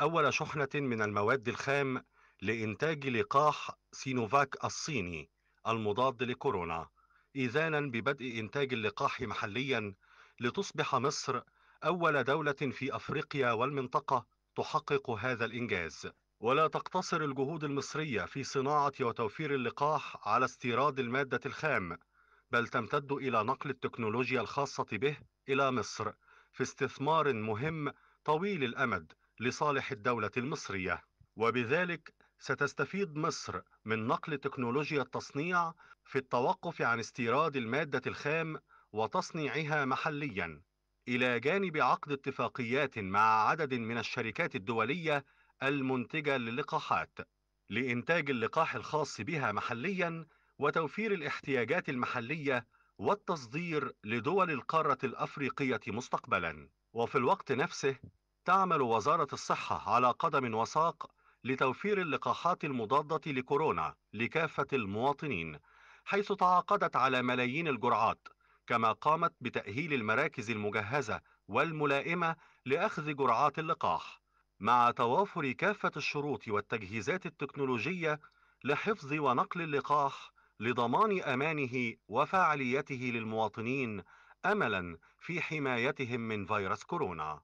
أول شحنة من المواد الخام لإنتاج لقاح سينوفاك الصيني المضاد لكورونا إذانا ببدء إنتاج اللقاح محليا لتصبح مصر أول دولة في أفريقيا والمنطقة تحقق هذا الإنجاز ولا تقتصر الجهود المصرية في صناعة وتوفير اللقاح على استيراد المادة الخام بل تمتد إلى نقل التكنولوجيا الخاصة به إلى مصر في استثمار مهم طويل الأمد لصالح الدولة المصرية وبذلك ستستفيد مصر من نقل تكنولوجيا التصنيع في التوقف عن استيراد المادة الخام وتصنيعها محليا إلى جانب عقد اتفاقيات مع عدد من الشركات الدولية المنتجة للقاحات لإنتاج اللقاح الخاص بها محليا وتوفير الاحتياجات المحلية والتصدير لدول القارة الأفريقية مستقبلا وفي الوقت نفسه تعمل وزارة الصحة على قدم وساق لتوفير اللقاحات المضادة لكورونا لكافة المواطنين حيث تعاقدت على ملايين الجرعات كما قامت بتأهيل المراكز المجهزة والملائمة لأخذ جرعات اللقاح مع توافر كافة الشروط والتجهيزات التكنولوجية لحفظ ونقل اللقاح لضمان أمانه وفاعليته للمواطنين أملا في حمايتهم من فيروس كورونا